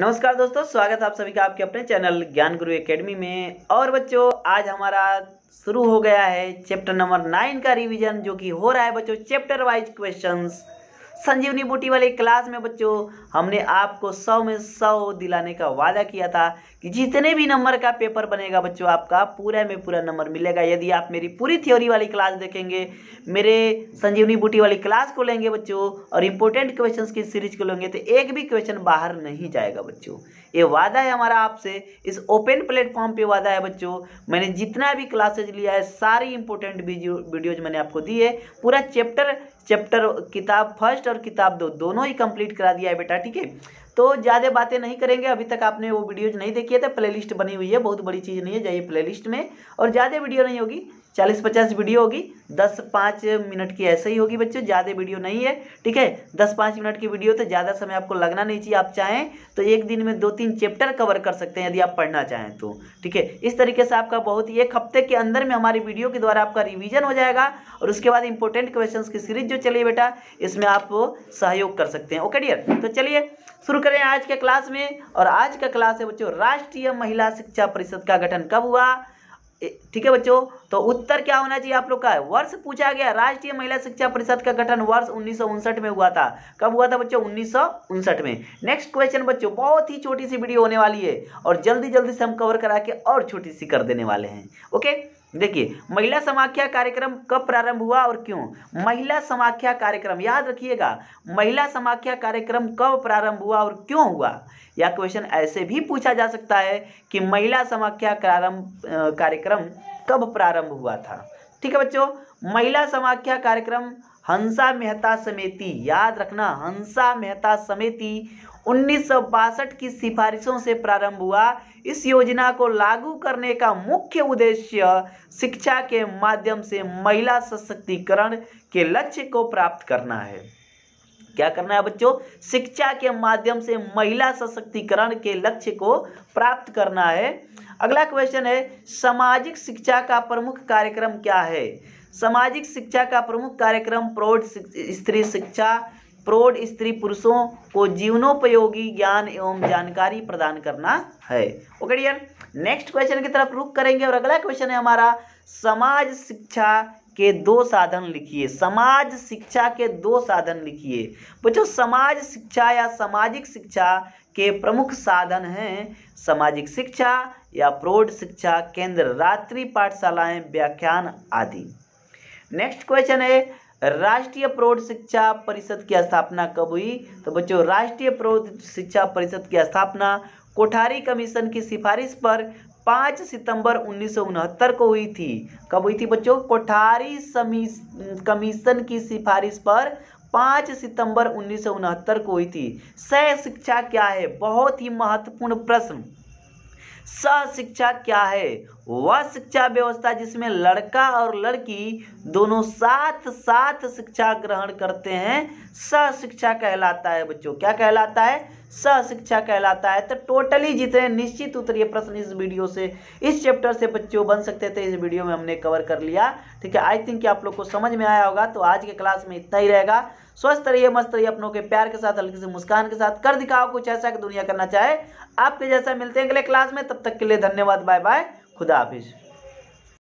नमस्कार दोस्तों स्वागत है आप सभी का आपके अपने चैनल ज्ञान गुरु एकेडमी में और बच्चों आज हमारा शुरू हो गया है चैप्टर नंबर नाइन का रिवीजन जो कि हो रहा है बच्चों चैप्टर वाइज क्वेश्चंस संजीवनी बूटी वाले क्लास में बच्चों हमने आपको सौ में सौ दिलाने का वादा किया था कि जितने भी नंबर का पेपर बनेगा बच्चों आपका पूरा में पूरा नंबर मिलेगा यदि आप मेरी पूरी थ्योरी वाली क्लास देखेंगे मेरे संजीवनी बूटी वाली क्लास को लेंगे बच्चों और इंपॉर्टेंट क्वेश्चन की सीरीज को लेंगे तो एक भी क्वेश्चन बाहर नहीं जाएगा बच्चों ये वादा है हमारा आपसे इस ओपन प्लेटफॉर्म पे वादा है बच्चों मैंने जितना भी क्लासेज लिया है सारी इंपॉर्टेंट वीडियोज मैंने आपको दी है पूरा चैप्टर चैप्टर किताब फर्स्ट और किताब दो दोनों ही कंप्लीट करा दिया है बेटा ठीक है तो ज़्यादा बातें नहीं करेंगे अभी तक आपने वो वीडियोज नहीं देखी है तो प्लेलिस्ट बनी हुई है बहुत बड़ी चीज़ नहीं है जाइए प्लेलिस्ट में और ज़्यादा वीडियो नहीं होगी चालीस पचास वीडियो होगी दस पाँच मिनट की ऐसे ही होगी बच्चों ज़्यादा वीडियो नहीं है ठीक है दस पाँच मिनट की वीडियो तो ज़्यादा समय आपको लगना नहीं चाहिए आप चाहें तो एक दिन में दो तीन चैप्टर कवर कर सकते हैं यदि आप पढ़ना चाहें तो ठीक है इस तरीके से आपका बहुत ही एक हफ्ते के अंदर में हमारी वीडियो के द्वारा आपका रिविजन हो जाएगा और उसके बाद इंपॉर्टेंट क्वेश्चन की सीरीज जो चलिए बेटा इसमें आप सहयोग कर सकते हैं ओके डियर तो चलिए शुरू करें आज के क्लास में और आज का क्लास है बच्चों राष्ट्रीय महिला शिक्षा परिषद का गठन कब हुआ ठीक है बच्चों तो उत्तर क्या होना चाहिए आप लोग का वर्ष पूछा गया राष्ट्रीय महिला शिक्षा परिषद का गठन वर्ष उन्नीस में हुआ था कब हुआ था बच्चों उन्नीस में नेक्स्ट क्वेश्चन बच्चों बहुत ही छोटी सी वीडियो होने वाली है और जल्दी जल्दी से हम कवर करा के और छोटी सी कर देने वाले हैं ओके देखिए महिला समाख्या कार्यक्रम कब प्रारंभ हुआ और क्यों महिला समाख्या कार्यक्रम याद रखिएगा महिला समाख्या कार्यक्रम कब प्रारंभ हुआ और क्यों हुआ या क्वेश्चन ऐसे भी पूछा जा सकता है कि महिला समाख्या प्रारंभ कार्यक्रम कब प्रारंभ हुआ था ठीक है बच्चों महिला समाख्या कार्यक्रम हंसा मेहता समिति याद रखना हंसा मेहता समिति उन्नीस की सिफारिशों से प्रारंभ हुआ इस योजना को लागू करने का मुख्य उद्देश्य शिक्षा के माध्यम से महिला सशक्तिकरण के लक्ष्य को प्राप्त करना है क्या करना है बच्चों शिक्षा के माध्यम से महिला सशक्तिकरण के लक्ष्य को प्राप्त करना है अगला क्वेश्चन है सामाजिक शिक्षा का प्रमुख कार्यक्रम क्या है सामाजिक शिक्षा का प्रमुख कार्यक्रम प्रौढ़ स्त्री शिक्षा प्रौढ़ स्त्री पुरुषों को जीवनोपयोगी ज्ञान एवं जानकारी प्रदान करना है ओके डियर नेक्स्ट क्वेश्चन की तरफ रुख करेंगे और अगला क्वेश्चन है हमारा समाज शिक्षा के दो साधन लिखिए समाज शिक्षा के दो साधन लिखिए बच्चों समाज शिक्षा या सामाजिक शिक्षा के प्रमुख साधन हैं सामाजिक शिक्षा या प्रौढ़ शिक्षा केंद्र रात्रि पाठशालाएं व्याख्यान आदि नेक्स्ट क्वेश्चन है राष्ट्रीय प्रौढ़ शिक्षा परिषद की स्थापना कब हुई तो बच्चों राष्ट्रीय प्रौढ़ शिक्षा परिषद की स्थापना कोठारी कमीशन की सिफारिश पर पाँच सितंबर उन्नीस को हुई थी कब हुई थी बच्चों कोठारी कमीशन की सिफारिश पर पाँच सितंबर उन्नीस को हुई थी सह शिक्षा क्या है बहुत ही महत्वपूर्ण प्रश्न शिक्षा क्या है वह शिक्षा व्यवस्था जिसमें लड़का और लड़की दोनों साथ साथ शिक्षा ग्रहण करते हैं शिक्षा कहलाता है बच्चों क्या कहलाता है सह शिक्षा कहलाता है तो टोटली जितने निश्चित ये प्रश्न इस वीडियो से इस चैप्टर से बच्चों बन सकते थे इस वीडियो में हमने कवर कर लिया ठीक है आई थिंक आप लोग को समझ में आया होगा तो आज के क्लास में इतना ही रहेगा स्वस्थ रहिए मस्त रहिए अपनों के प्यार के साथ हल्की से मुस्कान के साथ कर दिखाओ कुछ ऐसा कि दुनिया करना चाहे आपके जैसा मिलते हैं अगले क्लास में तब तक के लिए धन्यवाद बाय बाय खुदा हाफिज़